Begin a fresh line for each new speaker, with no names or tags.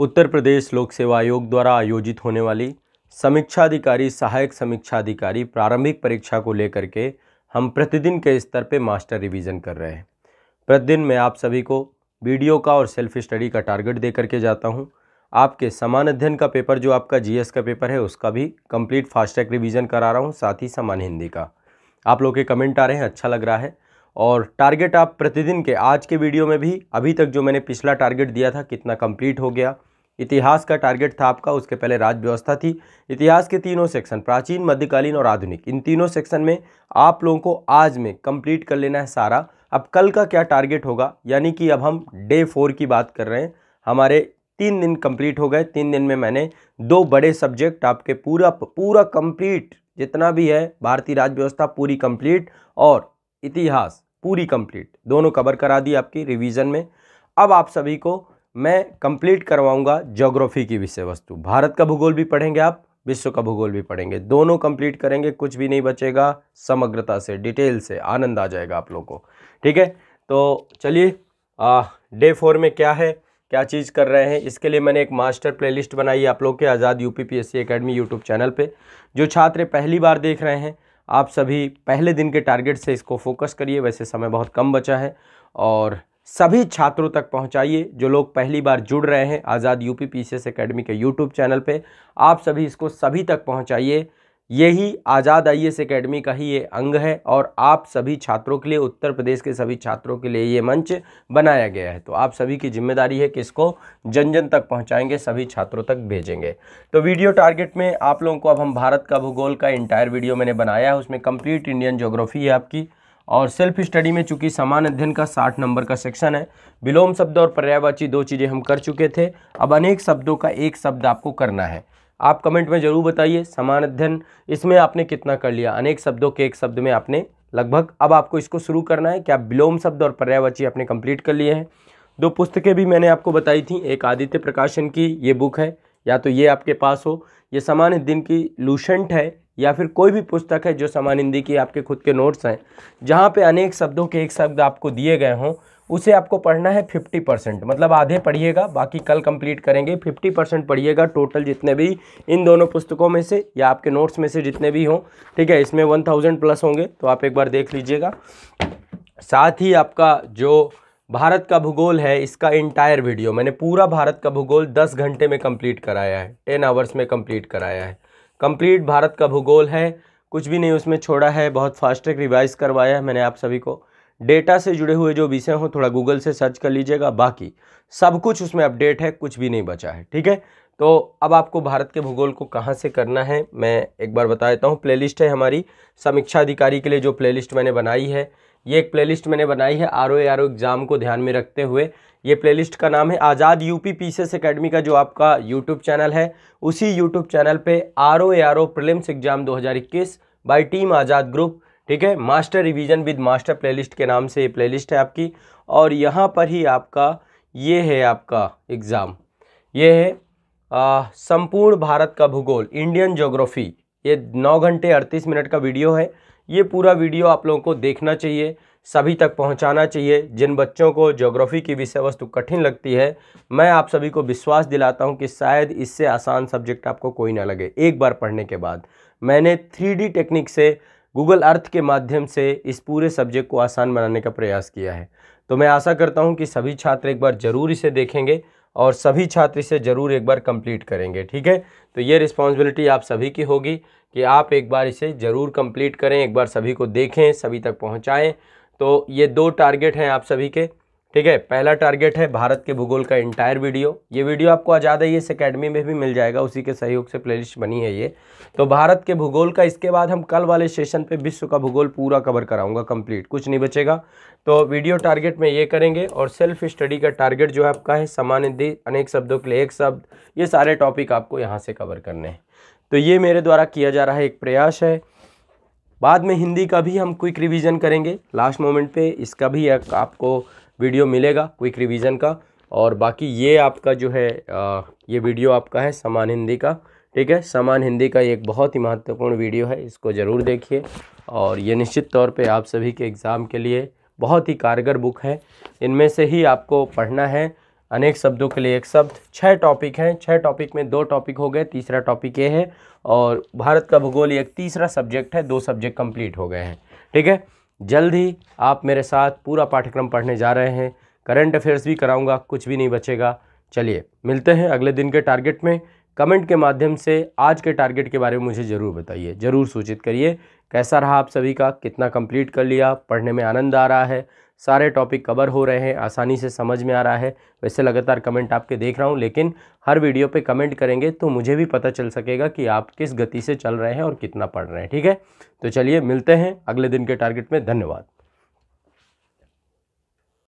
उत्तर प्रदेश लोक सेवा आयोग द्वारा आयोजित होने वाली समीक्षाधिकारी सहायक समीक्षा अधिकारी प्रारंभिक परीक्षा को लेकर के हम प्रतिदिन के स्तर पे मास्टर रिवीजन कर रहे हैं प्रतिदिन मैं आप सभी को वीडियो का और सेल्फ स्टडी का टारगेट दे करके जाता हूँ आपके समान अध्ययन का पेपर जो आपका जीएस का पेपर है उसका भी कंप्लीट फास्ट ट्रैक रिवीजन करा रहा हूँ साथ ही समान हिंदी का आप लोग के कमेंट आ रहे हैं अच्छा लग रहा है और टारगेट आप प्रतिदिन के आज के वीडियो में भी अभी तक जो मैंने पिछला टारगेट दिया था कितना कंप्लीट हो गया इतिहास का टारगेट था आपका उसके पहले राज व्यवस्था थी इतिहास के तीनों सेक्शन प्राचीन मध्यकालीन और आधुनिक इन तीनों सेक्शन में आप लोगों को आज में कंप्लीट कर लेना है सारा अब कल का क्या टारगेट होगा यानी कि अब हम डे फोर की बात कर रहे हैं हमारे तीन दिन कंप्लीट हो गए तीन दिन में मैंने दो बड़े सब्जेक्ट आपके पूरा पूरा कंप्लीट जितना भी है भारतीय राज्य व्यवस्था पूरी कंप्लीट और इतिहास पूरी कंप्लीट दोनों कवर करा दी आपकी रिवीजन में अब आप सभी को मैं कंप्लीट करवाऊंगा जोग्राफी की विषय वस्तु भारत का भूगोल भी पढ़ेंगे आप विश्व का भूगोल भी पढ़ेंगे दोनों कंप्लीट करेंगे कुछ भी नहीं बचेगा समग्रता से डिटेल से आनंद आ जाएगा आप लोग को ठीक है तो चलिए डे फोर में क्या है क्या चीज़ कर रहे हैं इसके लिए मैंने एक मास्टर प्लेलिस्ट बनाई है आप लोग के Azad UPPSC academy YouTube channel पे जो छात्र पहली बार देख रहे हैं आप सभी पहले दिन के टारगेट से इसको फोकस करिए वैसे समय बहुत कम बचा है और सभी छात्रों तक पहुंचाइए जो लोग पहली बार जुड़ रहे हैं Azad U P P C S academy के यूट्यूब चैनल पे आप सभी इसको सभी तक पहुंचाइए यही आज़ाद आई एस अकेडमी का ही ये अंग है और आप सभी छात्रों के लिए उत्तर प्रदेश के सभी छात्रों के लिए ये मंच बनाया गया है तो आप सभी की जिम्मेदारी है कि इसको जन जन तक पहुंचाएंगे सभी छात्रों तक भेजेंगे तो वीडियो टारगेट में आप लोगों को अब हम भारत का भूगोल का इंटायर वीडियो मैंने बनाया है उसमें कम्प्लीट इंडियन जोग्राफी है आपकी और सेल्फ स्टडी में चूंकि समान अध्ययन का साठ नंबर का सेक्शन है विलोम शब्द और पर्यायवाची दो चीज़ें हम कर चुके थे अब अनेक शब्दों का एक शब्द आपको करना है आप कमेंट में ज़रूर बताइए समान अध्ययन इसमें आपने कितना कर लिया अनेक शब्दों के एक शब्द में आपने लगभग अब आपको इसको शुरू करना है क्या विलोम शब्द और पर्यायवाची आपने कंप्लीट कर लिए हैं दो पुस्तकें भी मैंने आपको बताई थी एक आदित्य प्रकाशन की ये बुक है या तो ये आपके पास हो ये समान दिन की लूशेंट है या फिर कोई भी पुस्तक है जो समान हिंदी की आपके खुद के नोट्स हैं जहाँ पे अनेक शब्दों के एक शब्द आपको दिए गए हों उसे आपको पढ़ना है फिफ्टी परसेंट मतलब आधे पढ़िएगा बाकी कल कंप्लीट करेंगे फिफ्टी परसेंट पढ़िएगा टोटल जितने भी इन दोनों पुस्तकों में से या आपके नोट्स में से जितने भी हों ठीक है इसमें वन थाउजेंड प्लस होंगे तो आप एक बार देख लीजिएगा साथ ही आपका जो भारत का भूगोल है इसका इंटायर वीडियो मैंने पूरा भारत का भूगोल दस घंटे में कम्प्लीट कराया है टेन आवर्स में कम्प्लीट कराया है कम्प्लीट भारत का भूगोल है कुछ भी नहीं उसमें छोड़ा है बहुत फास्ट ट्रैक रिवाइज करवाया है मैंने आप सभी को डेटा से जुड़े हुए जो विषय हो थोड़ा गूगल से सर्च कर लीजिएगा बाकी सब कुछ उसमें अपडेट है कुछ भी नहीं बचा है ठीक है तो अब आपको भारत के भूगोल को कहाँ से करना है मैं एक बार बता देता हूँ प्लेलिस्ट है हमारी समीक्षा अधिकारी के लिए जो प्लेलिस्ट मैंने बनाई है ये एक प्लेलिस्ट मैंने बनाई है R O R O exam को ध्यान में रखते हुए ये प्लेलिस्ट का नाम है आज़ाद यूपी पीसीएस एकेडमी का जो आपका यूट्यूब चैनल है उसी यूट्यूब चैनल पे R O R O prelims exam इक्कीस बाई टीम आज़ाद ग्रुप ठीक है master revision with master playlist के नाम से ये प्लेलिस्ट है आपकी और यहाँ पर ही आपका ये है आपका एग्ज़ाम ये है संपूर्ण भारत का भूगोल इंडियन जोग्राफी ये नौ घंटे अड़तीस मिनट का वीडियो है ये पूरा वीडियो आप लोगों को देखना चाहिए सभी तक पहुंचाना चाहिए जिन बच्चों को ज्योग्राफी की विषय वस्तु कठिन लगती है मैं आप सभी को विश्वास दिलाता हूं कि शायद इससे आसान सब्जेक्ट आपको कोई ना लगे एक बार पढ़ने के बाद मैंने थ्री टेक्निक से गूगल अर्थ के माध्यम से इस पूरे सब्जेक्ट को आसान बनाने का प्रयास किया है तो मैं आशा करता हूँ कि सभी छात्र एक बार ज़रूर इसे देखेंगे और सभी छात्र इसे ज़रूर एक बार कंप्लीट करेंगे ठीक है तो ये रिस्पॉन्सिबिलिटी आप सभी की होगी कि आप एक बार इसे ज़रूर कंप्लीट करें एक बार सभी को देखें सभी तक पहुँचाएँ तो ये दो टारगेट हैं आप सभी के ठीक है पहला टारगेट है भारत के भूगोल का इंटायर वीडियो ये वीडियो आपको आज़ाद है इस अकेडमी में भी मिल जाएगा उसी के सहयोग से प्लेलिस्ट बनी है ये तो भारत के भूगोल का इसके बाद हम कल वाले सेशन पे विश्व का भूगोल पूरा कवर कराऊंगा कंप्लीट कुछ नहीं बचेगा तो वीडियो टारगेट में ये करेंगे और सेल्फ स्टडी का टारगेट जो है आपका है सामान्य अनेक शब्दों के लिए एक शब्द ये सारे टॉपिक आपको यहाँ से कवर करने हैं तो ये मेरे द्वारा किया जा रहा है एक प्रयास है बाद में हिंदी का भी हम क्विक रिवीजन करेंगे लास्ट मोमेंट पे इसका भी आपको वीडियो मिलेगा क्विक रिवीजन का और बाकी ये आपका जो है आ, ये वीडियो आपका है समान हिंदी का ठीक है समान हिंदी का एक बहुत ही महत्वपूर्ण वीडियो है इसको ज़रूर देखिए और ये निश्चित तौर पे आप सभी के एग्ज़ाम के लिए बहुत ही कारगर बुक है इनमें से ही आपको पढ़ना है अनेक शब्दों के लिए एक शब्द छः टॉपिक हैं छः टॉपिक में दो टॉपिक हो गए तीसरा टॉपिक ये है और भारत का भूगोल एक तीसरा सब्जेक्ट है दो सब्जेक्ट कम्प्लीट हो गए हैं ठीक है जल्द ही आप मेरे साथ पूरा पाठ्यक्रम पढ़ने जा रहे हैं करंट अफेयर्स भी कराऊंगा कुछ भी नहीं बचेगा चलिए मिलते हैं अगले दिन के टारगेट में कमेंट के माध्यम से आज के टारगेट के बारे में मुझे ज़रूर बताइए ज़रूर सूचित करिए कैसा रहा आप सभी का कितना कंप्लीट कर लिया पढ़ने में आनंद आ रहा है सारे टॉपिक कवर हो रहे हैं आसानी से समझ में आ रहा है वैसे लगातार कमेंट आपके देख रहा हूँ लेकिन हर वीडियो पे कमेंट करेंगे तो मुझे भी पता चल सकेगा कि आप किस गति से चल रहे हैं और कितना पढ़ रहे हैं ठीक है तो चलिए मिलते हैं अगले दिन के टारगेट में धन्यवाद